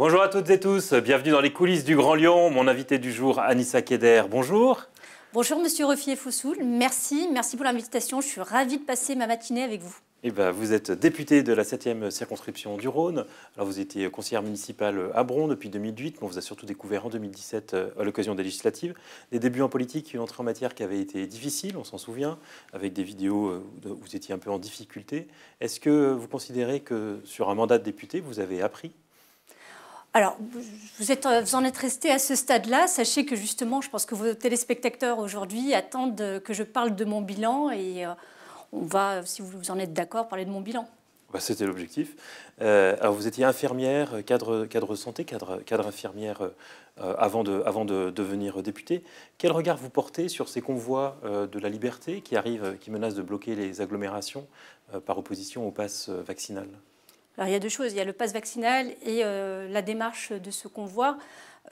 Bonjour à toutes et tous, bienvenue dans les coulisses du Grand Lyon. Mon invité du jour, Anissa Keder. Bonjour. Bonjour Monsieur Refier Foussoul, merci, merci pour l'invitation. Je suis ravie de passer ma matinée avec vous. Eh ben, vous êtes député de la 7e circonscription du Rhône. Alors, vous étiez conseillère municipale à Bron depuis 2008, mais on vous a surtout découvert en 2017 euh, à l'occasion des législatives. Des débuts en politique, une entrée en matière qui avait été difficile, on s'en souvient, avec des vidéos euh, où vous étiez un peu en difficulté. Est-ce que vous considérez que sur un mandat de député, vous avez appris alors, euh, vous, en êtes resté à ce stade-là. Sachez que justement, je pense que vos téléspectateurs aujourd'hui attendent que je parle de mon bilan et euh, on va, si vous en êtes d'accord, parler de mon bilan. Bah, c'était l'objectif. Euh, alors, vous étiez infirmière, cadre, cadre santé, cadre, infirmière avant, de, devenir députée. Quel regard vous portez sur ces convois de la liberté qui arrivent, qui menacent de bloquer les agglomérations par opposition au pass vaccinal alors, il y a deux choses, il y a le pass vaccinal et euh, la démarche de ce convoi.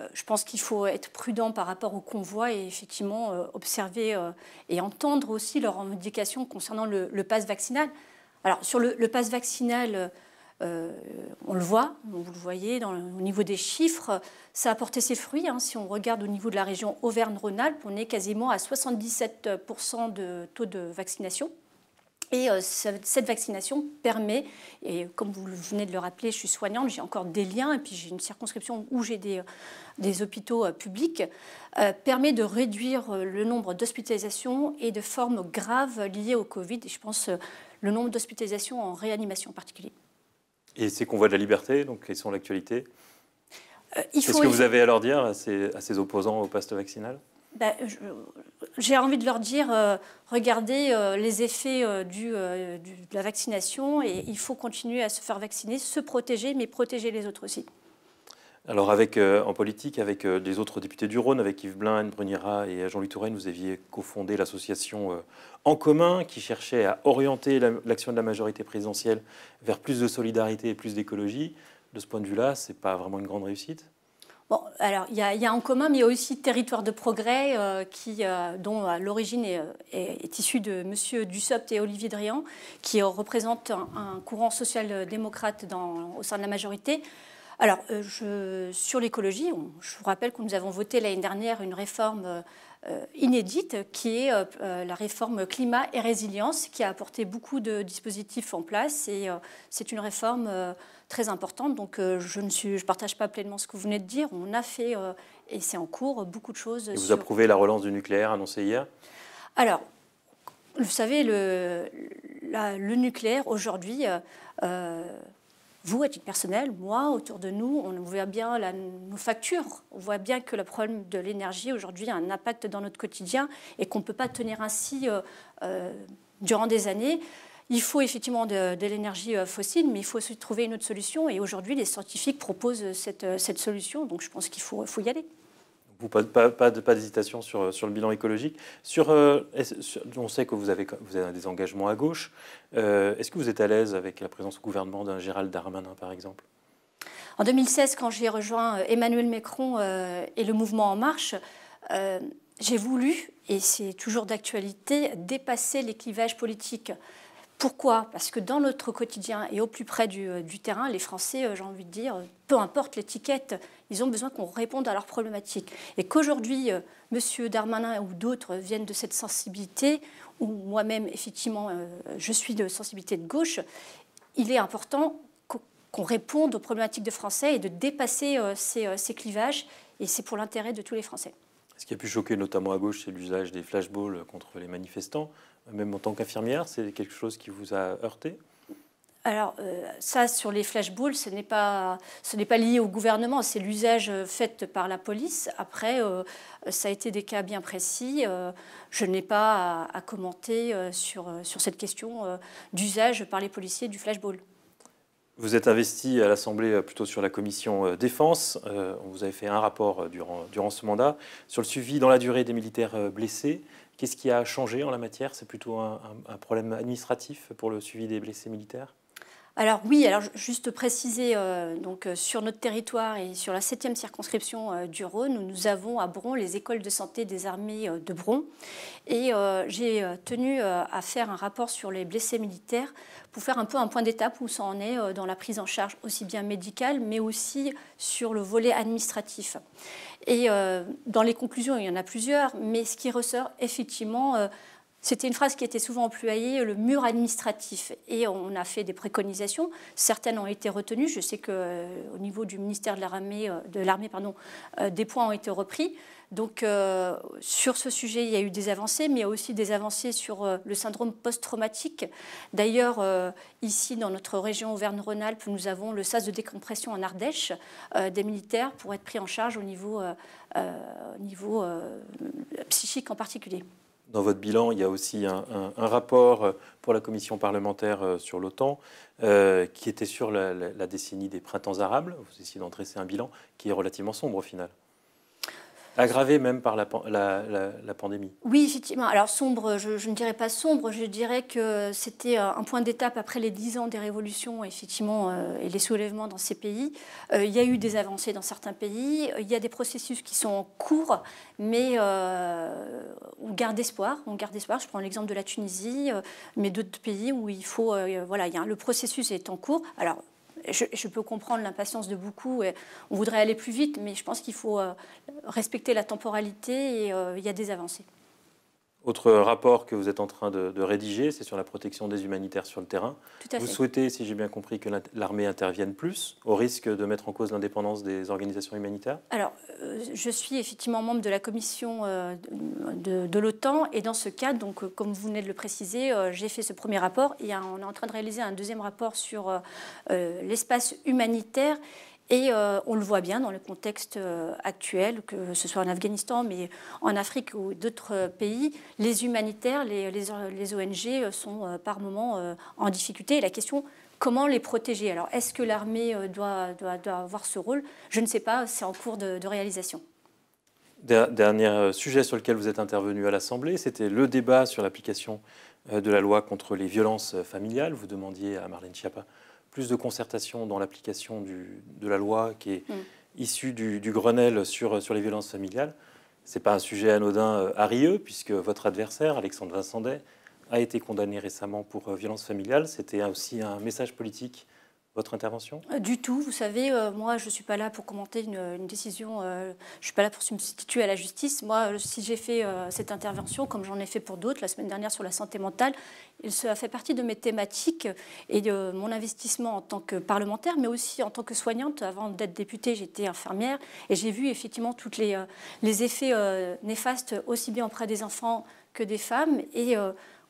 Euh, je pense qu'il faut être prudent par rapport au convoi et effectivement euh, observer et entendre aussi leurs indications concernant le, pass vaccinal. Alors sur le, pass vaccinal, on le voit, vous le voyez au niveau des chiffres, ça a porté ses fruits. Hein. si on regarde au niveau de la région Auvergne-Rhône-Alpes, on est quasiment à 77% de taux de vaccination. Et euh, cette vaccination permet, et comme vous venez de le rappeler, je suis soignante, j'ai encore des liens, et puis j'ai une circonscription où j'ai des, euh, hôpitaux euh, publics, permet de réduire le nombre d'hospitalisations et de formes graves liées au Covid, et je pense le nombre d'hospitalisations en réanimation en particulier. Et ces convois de la liberté, donc, quelles sont l'actualité Qu'est-ce que vous avez à leur dire à ces, opposants au passe vaccinal bah, j'ai envie de leur dire, euh, regardez euh, les effets euh, du, de la vaccination et il faut continuer à se faire vacciner, se protéger, mais protéger les autres aussi. Alors avec, en politique, avec les autres députés du Rhône, avec Yves Blin, Anne Brunira et Jean-Louis Touraine, vous aviez cofondé l'association En commun qui cherchait à orienter l'action de la majorité présidentielle vers plus de solidarité et plus d'écologie. De ce point de vue-là, ce n'est pas vraiment une grande réussite Bon, alors il y, a en commun, mais il y a aussi Territoire de progrès, euh, qui, euh, dont l'origine est, issue de M. Dussopt et Olivier Drian, qui représentent un, courant social-démocrate au sein de la majorité. Alors, euh, je, sur l'écologie, je vous rappelle que nous avons voté l'année dernière une réforme euh, inédite, qui est euh, euh, la réforme climat et résilience, qui a apporté beaucoup de dispositifs en place. Et c'est une réforme très importante. Donc je ne je partage pas pleinement ce que vous venez de dire. On a fait, et c'est en cours, beaucoup de choses. vous approuvez la relance du nucléaire annoncée hier Alors, vous savez, le, le nucléaire, aujourd'hui, vous, à titre personnel, moi, autour de nous, on voit bien la, nos factures, on voit bien que le problème de l'énergie aujourd'hui a un impact dans notre quotidien et qu'on ne peut pas tenir ainsi euh, euh, durant des années. Il faut effectivement de, l'énergie euh, fossile, mais il faut aussi trouver une autre solution. Et aujourd'hui, les scientifiques proposent cette, cette solution, donc je pense qu'il faut, faut y aller. Vous, pas, pas d'hésitation sur, euh, sur, le bilan écologique. Euh, sur, on sait que vous avez, vous avez des engagements à gauche. Euh, est-ce que vous êtes à l'aise avec la présence au gouvernement d'un Gérald Darmanin, par exemple En 2016, quand j'ai rejoint Emmanuel Macron et le mouvement En Marche, j'ai voulu, et c'est toujours d'actualité, dépasser les clivages politiques. Pourquoi Parce que dans notre quotidien et au plus près du, euh, terrain, les Français, euh, j'ai envie de dire, euh, peu importe l'étiquette, ils ont besoin qu'on réponde à leurs problématiques. Et qu'aujourd'hui, M. Darmanin ou d'autres viennent de cette sensibilité, ou moi-même, effectivement, je suis de sensibilité de gauche, il est important qu'on réponde aux problématiques de Français et de dépasser ces, ces clivages. Et c'est pour l'intérêt de tous les Français. Ce qui a pu choquer notamment à gauche, c'est l'usage des flashballs contre les manifestants même en tant qu'infirmière, c'est quelque chose qui vous a heurté alors euh, ça, sur les flashballs, ce n'est pas, pas lié au gouvernement, c'est l'usage fait par la police. Après, euh, ça a été des cas bien précis. Euh, je n'ai pas à, commenter sur, sur cette question d'usage par les policiers du flashball. Vous êtes investi à l'Assemblée euh, plutôt sur la commission euh, défense. Euh, vous avez fait un rapport durant, ce mandat sur le suivi dans la durée des militaires blessés. Qu'est-ce qui a changé en la matière C'est plutôt un, problème administratif pour le suivi des blessés militaires alors oui, alors juste préciser, euh, donc euh, sur notre territoire et sur la 7e circonscription euh, du Rhône, nous, nous avons à Bron les écoles de santé des armées de Bron. Et j'ai tenu à faire un rapport sur les blessés militaires pour faire un peu un point d'étape où ça en est dans la prise en charge aussi bien médicale, mais aussi sur le volet administratif. Et dans les conclusions, il y en a plusieurs, mais ce qui ressort effectivement c'était une phrase qui était souvent employée, le mur administratif. Et on a fait des préconisations. Certaines ont été retenues. Je sais qu'au euh, niveau du ministère de l'armée, euh, euh, des points ont été repris. Donc sur ce sujet, il y a eu des avancées, mais il y a aussi des avancées sur le syndrome post-traumatique. D'ailleurs, ici, dans notre région Auvergne-Rhône-Alpes, nous avons le SAS de décompression en Ardèche des militaires pour être pris en charge au niveau, niveau psychique en particulier dans votre bilan, il y a aussi un, rapport euh, pour la commission parlementaire euh, sur l'OTAN euh, qui était sur la, décennie des printemps arabes. Vous essayez d'en dresser un bilan qui est relativement sombre au final. Aggravé même par la, la, pandémie. Oui, effectivement. Alors sombre, je, ne dirais pas sombre, je dirais que c'était euh, un point d'étape après les dix ans des révolutions, effectivement, euh, et les soulèvements dans ces pays. Euh, il y a eu des avancées dans certains pays, il y a des processus qui sont en cours, mais on garde espoir. On garde espoir. Je prends l'exemple de la Tunisie, mais d'autres pays où il faut, voilà, il le processus est en cours. Alors je, peux comprendre l'impatience de beaucoup. Et on voudrait aller plus vite, mais je pense qu'il faut euh, respecter la temporalité et euh, il y a des avancées. Autre rapport que vous êtes en train de, rédiger, c'est sur la protection des humanitaires sur le terrain. vous souhaitez, si j'ai bien compris, que l'armée intervienne plus, au risque de mettre en cause l'indépendance des organisations humanitaires Alors, euh, je suis effectivement membre de la commission euh, de, l'OTAN, et dans ce cadre, donc, euh, comme vous venez de le préciser, j'ai fait ce premier rapport, et on est en train de réaliser un deuxième rapport sur l'espace humanitaire et euh, on le voit bien dans le contexte euh, actuel, que ce soit en Afghanistan, mais en Afrique ou d'autres pays, les humanitaires, les, ONG euh, sont par moments en difficulté. Et la question comment les protéger Alors, est-ce que l'armée doit, avoir ce rôle Je ne sais pas, c'est en cours de, de, réalisation. Dernier sujet sur lequel vous êtes intervenu à l'Assemblée, c'était le débat sur l'application de la loi contre les violences familiales. Vous demandiez à Marlène Schiappa plus de concertation dans l'application de la loi qui est mm. issue du, Grenelle sur, sur les violences familiales. Ce n'est pas un sujet anodin à euh, Rieux, puisque votre adversaire, Alexandre Vincendet, a été condamné récemment pour euh, violence familiale. C'était aussi un message politique votre intervention euh, Du tout. Vous savez, euh, moi, je ne suis pas là pour commenter une, décision. Euh, je ne suis pas là pour substituer à la justice. Moi, si j'ai fait cette intervention, comme j'en ai fait pour d'autres la semaine dernière sur la santé mentale, ça fait partie de mes thématiques et de mon investissement en tant que parlementaire, mais aussi en tant que soignante. Avant d'être députée, j'étais infirmière et j'ai vu effectivement tous les, les effets néfastes, aussi bien auprès des enfants que des femmes. Et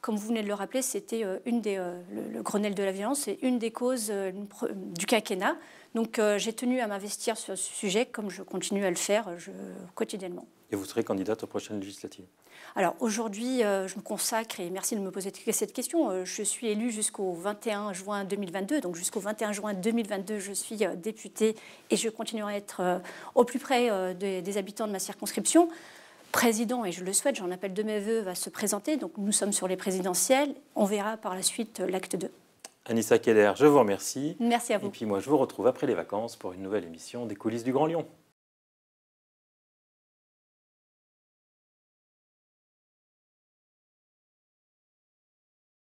comme vous venez de le rappeler, c'était euh, une des, euh, le, Grenelle de la violence, et une des causes euh, du quinquennat. Donc j'ai tenu à m'investir sur ce sujet, comme je continue à le faire je, quotidiennement. Et vous serez candidate aux prochaines législatives Alors aujourd'hui, je me consacre, et merci de me poser cette question, je suis élue jusqu'au 21 juin 2022, donc jusqu'au 21 juin 2022, je suis députée et je continuerai à être au plus près des habitants de ma circonscription président, et je le souhaite, j'en appelle de mes voeux, va se présenter. Donc nous sommes sur les présidentielles. On verra par la suite euh, l'acte 2. Anissa Keller, je vous remercie. Merci à vous. Et puis moi, je vous retrouve après les vacances pour une nouvelle émission des coulisses du Grand Lyon.